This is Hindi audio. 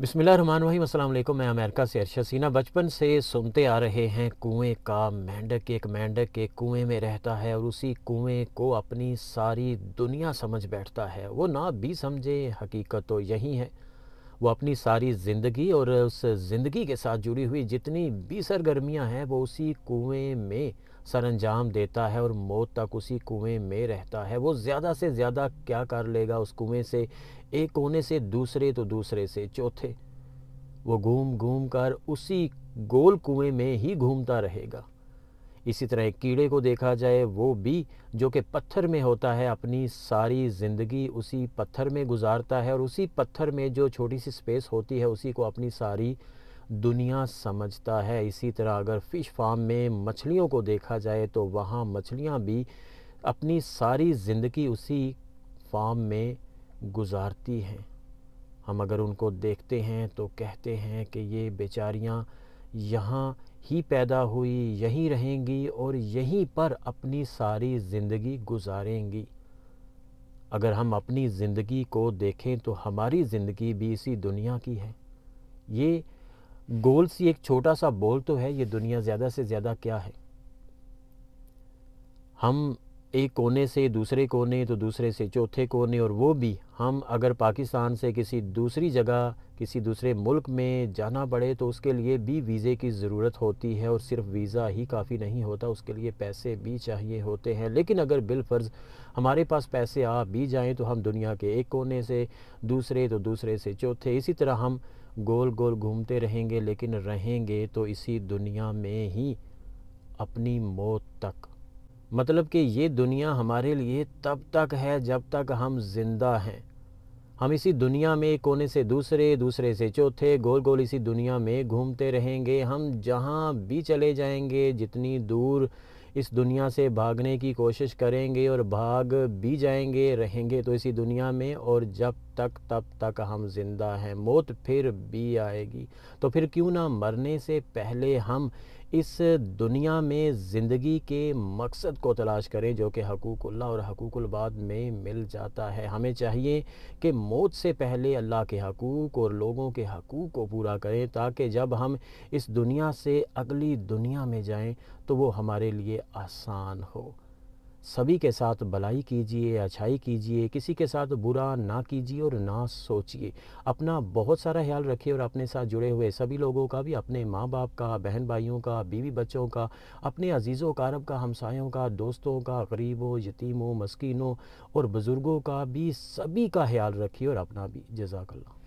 वही अल्लाम मैं अमेरिका से अरशद सीना बचपन से सुनते आ रहे हैं कुएं का मेंढक एक मेंढक एक कुएं में रहता है और उसी कुएं को अपनी सारी दुनिया समझ बैठता है वो ना भी समझे हकीकत तो यही है वो अपनी सारी ज़िंदगी और उस ज़िंदगी के साथ जुड़ी हुई जितनी भी सरगर्मियाँ हैं वो उसी कुएँ में सर अंजाम देता है और मौत तक उसी कुएं में रहता है वो ज़्यादा से ज़्यादा क्या कर लेगा उस कुएं से एक कोने से दूसरे तो दूसरे से चौथे वो घूम घूम कर उसी गोल कुएं में ही घूमता रहेगा इसी तरह एक कीड़े को देखा जाए वो भी जो कि पत्थर में होता है अपनी सारी ज़िंदगी उसी पत्थर में गुजारता है और उसी पत्थर में जो छोटी सी स्पेस होती है उसी को अपनी सारी दुनिया समझता है इसी तरह अगर फ़िश फार्म में मछलियों को देखा जाए तो वहाँ मछलियाँ भी अपनी सारी ज़िंदगी उसी फार्म में गुजारती हैं हम अगर उनको देखते हैं तो कहते हैं कि ये बेचारियाँ यहाँ ही पैदा हुई यहीं रहेंगी और यहीं पर अपनी सारी ज़िंदगी गुजारेंगी अगर हम अपनी ज़िंदगी को देखें तो हमारी ज़िंदगी भी इसी दुनिया की है ये गोल सी एक छोटा सा बोल तो है ये दुनिया ज़्यादा से ज़्यादा क्या है हम एक कोने से दूसरे कोने तो दूसरे से चौथे कोने और वो भी हम अगर पाकिस्तान से किसी दूसरी जगह किसी दूसरे मुल्क में जाना पड़े तो उसके लिए भी वीज़े की ज़रूरत होती है और सिर्फ वीज़ा ही काफ़ी नहीं होता उसके लिए पैसे भी चाहिए होते हैं लेकिन अगर बिलफ़र्ज़ हमारे पास पैसे आ भी जाएँ तो हम दुनिया के एक कोने से दूसरे तो दूसरे से चौथे इसी तरह हम गोल गोल घूमते रहेंगे लेकिन रहेंगे तो इसी दुनिया में ही अपनी मौत तक मतलब कि ये दुनिया हमारे लिए तब तक है जब तक हम जिंदा हैं हम इसी दुनिया में कोने से दूसरे दूसरे से चौथे गोल गोल इसी दुनिया में घूमते रहेंगे हम जहाँ भी चले जाएंगे जितनी दूर इस दुनिया से भागने की कोशिश करेंगे और भाग भी जाएंगे रहेंगे तो इसी दुनिया में और जब तक तब तक हम जिंदा हैं मौत फिर भी आएगी तो फिर क्यों ना मरने से पहले हम इस दुनिया में ज़िंदगी के मकसद को तलाश करें जो कि हकूकुल्ला और हकूकुलबाद में मिल जाता है हमें चाहिए कि मौत से पहले अल्लाह के हकूक़ और लोगों के हकूक़ को पूरा करें ताकि जब हम इस दुनिया से अगली दुनिया में जाएं तो वो हमारे लिए आसान हो सभी के साथ भलाई कीजिए अच्छाई कीजिए किसी के साथ बुरा ना कीजिए और ना सोचिए अपना बहुत सारा ख्याल रखिए और अपने साथ जुड़े हुए सभी लोगों का भी अपने माँ बाप का बहन भाइयों का बीवी बच्चों का अपने अजीज़ों कारब का हमसायों का दोस्तों का गरीबों यतीमों मस्किनों और बुज़ुर्गों का भी सभी का ख्याल रखिए और अपना भी जजाकल्ला